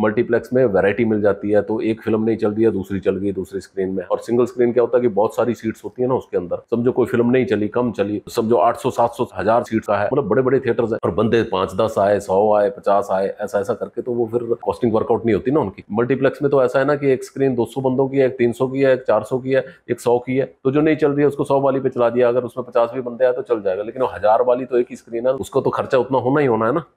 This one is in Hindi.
मल्टीप्लेक्स में वैरायटी मिल जाती है तो एक फिल्म नहीं चल रही है दूसरी चल गई दूसरी स्क्रीन में और सिंगल स्क्रीन क्या होता है कि बहुत सारी सीट्स होती है ना उसके अंदर समझो कोई फिल्म नहीं चली कम चली समझो 800 700 हजार सीट का है मतलब बड़े बड़े थिएटर्स हैं और बंदे पांच दस आए सौ आए पचास आए ऐसा ऐसा करके तो वो फिर कॉस्टिंग वर्कआउट नहीं होती ना उनकी मल्टीप्लेक्स में तो ऐसा है ना कि एक स्क्रीन दो बंदों की है एक तीन की है एक चार की है एक सौ की है तो जो नहीं चल रही है उसको सौ वाली पे चला दिया अगर उसमें पचास भी बंदे आए तो चल जाएगा लेकिन हजार वाली तो एक ही स्क्रीन है उसका तो खर्चा उतना होना ही होना है ना